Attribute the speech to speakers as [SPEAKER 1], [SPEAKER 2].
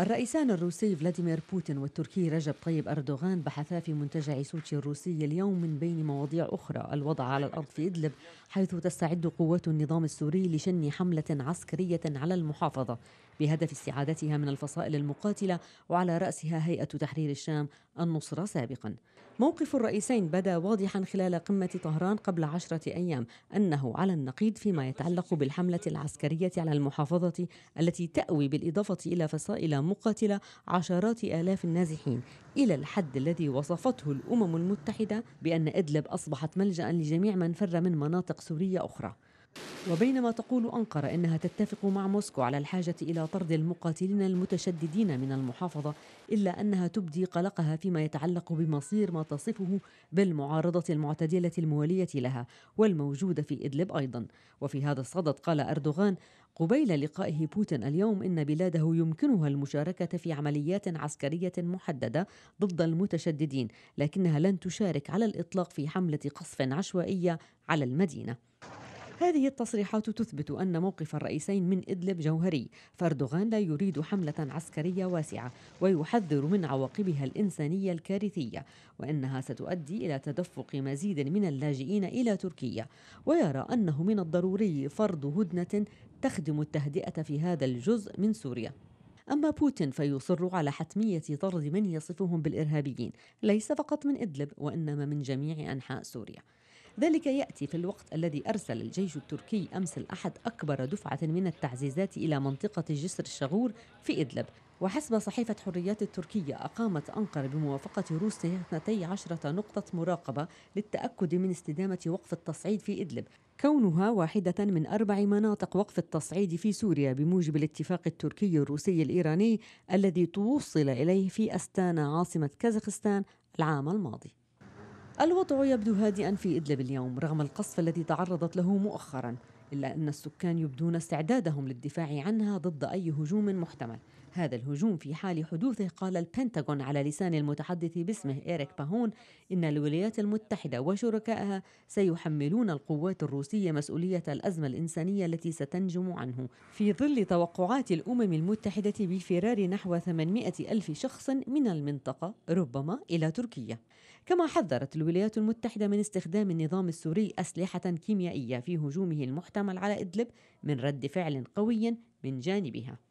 [SPEAKER 1] الرئيسان الروسي فلاديمير بوتين والتركي رجب طيب أردوغان بحثا في منتجع سوتشي الروسي اليوم من بين مواضيع أخرى الوضع على الأرض في إدلب حيث تستعد قوات النظام السوري لشن حملة عسكرية على المحافظة بهدف استعادتها من الفصائل المقاتلة وعلى رأسها هيئة تحرير الشام النصرة سابقا موقف الرئيسين بدا واضحا خلال قمة طهران قبل عشرة أيام أنه على النقيض فيما يتعلق بالحملة العسكرية على المحافظة التي تأوي بالإضافة إلى فصائل مقاتلة عشرات آلاف النازحين إلى الحد الذي وصفته الأمم المتحدة بأن إدلب أصبحت ملجأ لجميع من فر من مناطق سورية أخرى وبينما تقول أنقرة إنها تتفق مع موسكو على الحاجة إلى طرد المقاتلين المتشددين من المحافظة إلا أنها تبدي قلقها فيما يتعلق بمصير ما تصفه بالمعارضة المعتدلة الموالية لها والموجودة في إدلب أيضا وفي هذا الصدد قال أردوغان قبيل لقائه بوتين اليوم إن بلاده يمكنها المشاركة في عمليات عسكرية محددة ضد المتشددين لكنها لن تشارك على الإطلاق في حملة قصف عشوائية على المدينة هذه التصريحات تثبت أن موقف الرئيسين من إدلب جوهري فأردوغان لا يريد حملة عسكرية واسعة ويحذر من عواقبها الإنسانية الكارثية وأنها ستؤدي إلى تدفق مزيد من اللاجئين إلى تركيا ويرى أنه من الضروري فرض هدنة تخدم التهدئة في هذا الجزء من سوريا أما بوتين فيصر على حتمية طرد من يصفهم بالإرهابيين ليس فقط من إدلب وإنما من جميع أنحاء سوريا ذلك يأتي في الوقت الذي أرسل الجيش التركي أمس الأحد أكبر دفعة من التعزيزات إلى منطقة جسر الشغور في إدلب وحسب صحيفة حريات التركية أقامت أنقرة بموافقة روسيا 12 نقطة مراقبة للتأكد من استدامة وقف التصعيد في إدلب كونها واحدة من أربع مناطق وقف التصعيد في سوريا بموجب الاتفاق التركي الروسي الإيراني الذي توصل إليه في أستانا عاصمة كازاخستان العام الماضي الوضع يبدو هادئا في إدلب اليوم رغم القصف الذي تعرضت له مؤخرا إلا أن السكان يبدون استعدادهم للدفاع عنها ضد أي هجوم محتمل هذا الهجوم في حال حدوثه قال البنتاغون على لسان المتحدث باسمه إيريك باهون إن الولايات المتحدة وشركائها سيحملون القوات الروسية مسؤولية الأزمة الإنسانية التي ستنجم عنه في ظل توقعات الأمم المتحدة بفرار نحو 800 ألف شخص من المنطقة ربما إلى تركيا كما حذرت الولايات المتحدة من استخدام النظام السوري أسلحة كيميائية في هجومه المحتمل المحتمل على إدلب من رد فعل قوي من جانبها